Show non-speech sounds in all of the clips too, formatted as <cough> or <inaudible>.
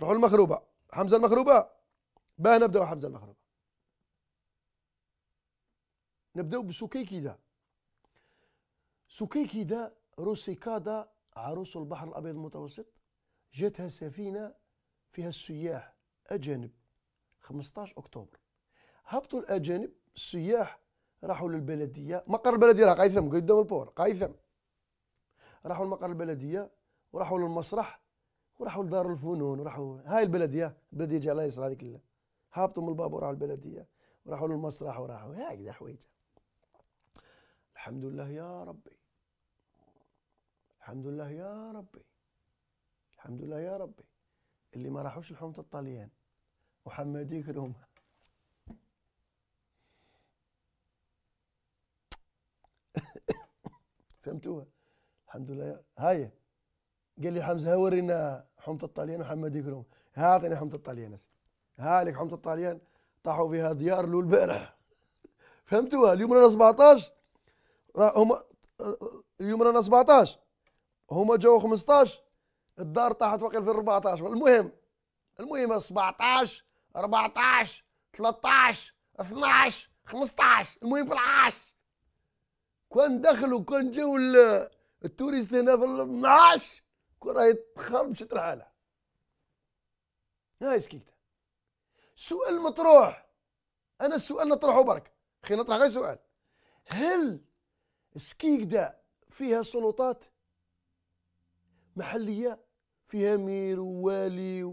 روحوا للمخروبه حمزه المخروبه باه نبداو حمزه المخروبه نبداو بسوكيكي ده روسيكادا عروس البحر الابيض المتوسط جاتها سفينه فيها السياح اجانب 15 اكتوبر هبطوا الاجانب السياح راحوا للبلديه مقر البلديه راه قايثم قدام البور قايثم راحوا لمقر البلديه وراحوا للمسرح وراحوا لدار الفنون وراحوا هاي البلديه البلديه جاء الله يسر هذيك كلها هابطوا من الباب وراحوا البلديه وراحوا للمسرح وراحوا هكذا حويجه الحمد لله يا ربي الحمد لله يا ربي الحمد لله يا ربي اللي ما راحوش لحومة الطليان محمد يكرم <coughs> فهمتوها الحمد لله هاي قال لي حمزه ورينا حمض الطليان وحمد يقولون هاتني حمض الطليان هالك حمض الطليان طاحوا فيها ديار له البارح <laughs> فهمتوها اليوم رانا 17 راه هما اليوم رانا 17 هما جاو 15 الدار طاحت واقيلا في 14 المهم المهم 17 14 13 12 15 المهم في العاش كون دخلوا كون جاو التوريست هنا في العاش راهي تخربشت الحاله لحالها هاي سكيكتا سؤال مطروح انا السؤال نطرحه برك خلينا نطرح غير سؤال هل سكيكدا فيها سلطات محليه فيها مير ووالي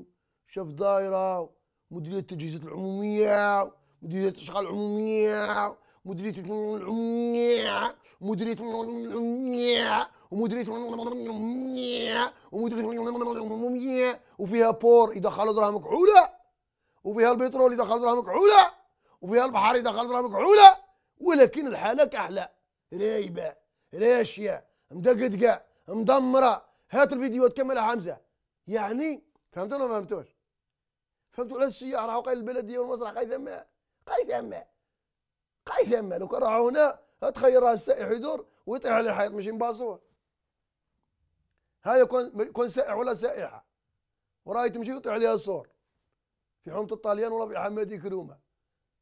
وشاف دايره ومديرية التجهيزات العموميه ومديرية الاشغال العموميه مديريه مديريه ومديريه ومديريه وفيها بور يدخلوا دراهم كحولة وفيها البترول يدخلوا دراهم كحولة وفيها البحر يدخلوا دراهم كحولة ولكن الحاله كحله رايبه راشيه مدقدقه مدمره هات الفيديوهات كاملة حمزه يعني فهمت ولا ما فهمتوش فهمتوا علاش السياح راهو قايل البلديه والمسرح قايل ثما قايل ثما يا يعمل راه هنا تخيل راه السائح يدور ويطيح على الحيط ماشي مباصوه هذا كون كون سائح ولا سائحه وراي تمشي ويطيح عليها الصور في حومه الطليان ولا في حمادي كرومه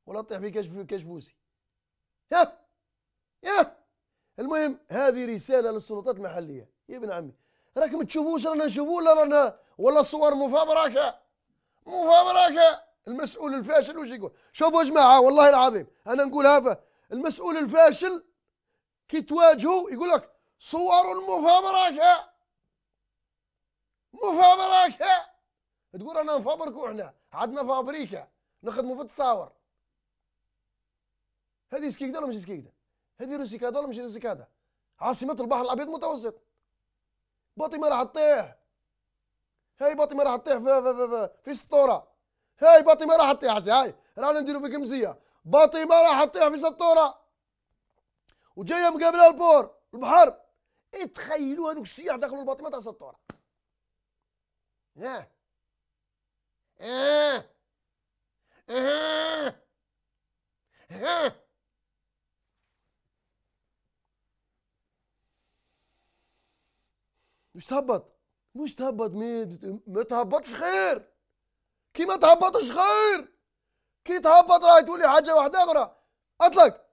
ولا تطيح في كشف كشفوسي ها يا المهم هذه رساله للسلطات المحليه يا ابن عمي راكم تشوفوش رانا نشوفو ولا رانا ولا الصور مفبركه المسؤول الفاشل وش يقول شوفوا يا جماعه والله العظيم انا نقول هذا المسؤول الفاشل كي تواجهه يقول لك صور مفابرك مفابرك تقول انا نفابركو احنا عندنا فابريكا نخدموا التصاور هذه سكيكدا ولا مش سكيكدا هذه روسيكادا ولا مش روسيكادا عاصمة البحر الابيض المتوسط ما راح تطيح هاي ما راح تطيح في, في, في, في, في السطورة هاي ما راح تطيح هاي رانا نديرو مزيه باطي ما راح تطيح في سطوره وجايه مقابله البور البحر تخيلوا هذوك السياح دخلوا الباطمه تاع سطوره ها اه اه اه مش تهبط مش تهبط ما تهبطش خير كي ما تهبطش خير كي تهبط راهي تولي حاجه واحده اخرى اطلق